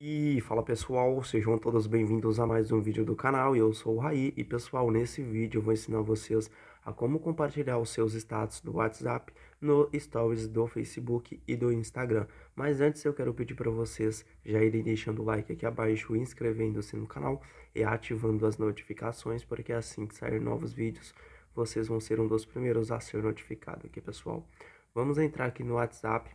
E fala pessoal, sejam todos bem-vindos a mais um vídeo do canal, eu sou o Raí e pessoal, nesse vídeo eu vou ensinar vocês a como compartilhar os seus status do WhatsApp no Stories do Facebook e do Instagram. Mas antes eu quero pedir para vocês já irem deixando o like aqui abaixo, inscrevendo-se no canal e ativando as notificações, porque assim que sair novos vídeos, vocês vão ser um dos primeiros a ser notificado aqui pessoal. Vamos entrar aqui no WhatsApp,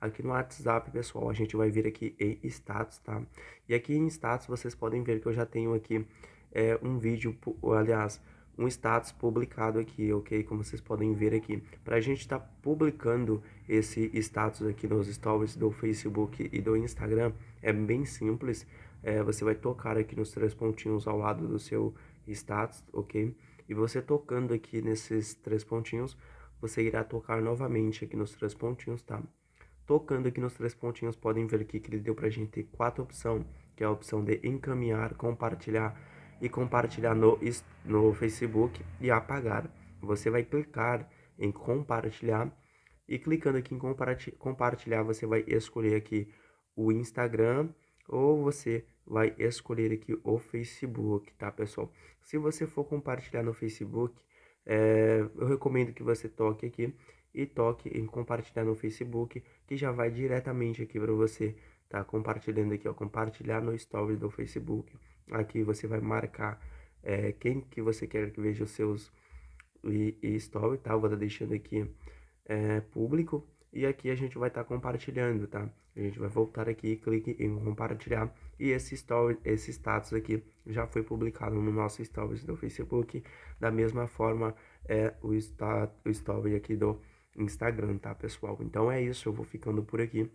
Aqui no WhatsApp, pessoal, a gente vai vir aqui em status, tá? E aqui em status vocês podem ver que eu já tenho aqui é, um vídeo, aliás, um status publicado aqui, ok? Como vocês podem ver aqui. Para a gente estar tá publicando esse status aqui nos stories do Facebook e do Instagram, é bem simples. É, você vai tocar aqui nos três pontinhos ao lado do seu status, ok? E você tocando aqui nesses três pontinhos, você irá tocar novamente aqui nos três pontinhos, tá? Tocando aqui nos três pontinhos, podem ver aqui que ele deu pra gente quatro opções, que é a opção de encaminhar, compartilhar e compartilhar no, no Facebook e apagar. Você vai clicar em compartilhar e clicando aqui em compartilhar, você vai escolher aqui o Instagram ou você vai escolher aqui o Facebook, tá pessoal? Se você for compartilhar no Facebook, é, eu recomendo que você toque aqui e toque em compartilhar no Facebook, que já vai diretamente aqui para você, tá? Compartilhando aqui, ó, compartilhar no story do Facebook. Aqui você vai marcar é, quem que você quer que veja os seus e, e story, tá? Eu vou estar tá deixando aqui é, público e aqui a gente vai estar tá compartilhando, tá? A gente vai voltar aqui, clique em compartilhar. E esse, story, esse status aqui já foi publicado no nosso stories do Facebook. Da mesma forma é o, sta, o story aqui do Instagram, tá, pessoal? Então é isso, eu vou ficando por aqui.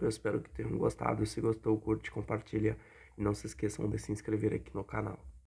Eu espero que tenham gostado. Se gostou, curte, compartilha. E não se esqueçam de se inscrever aqui no canal.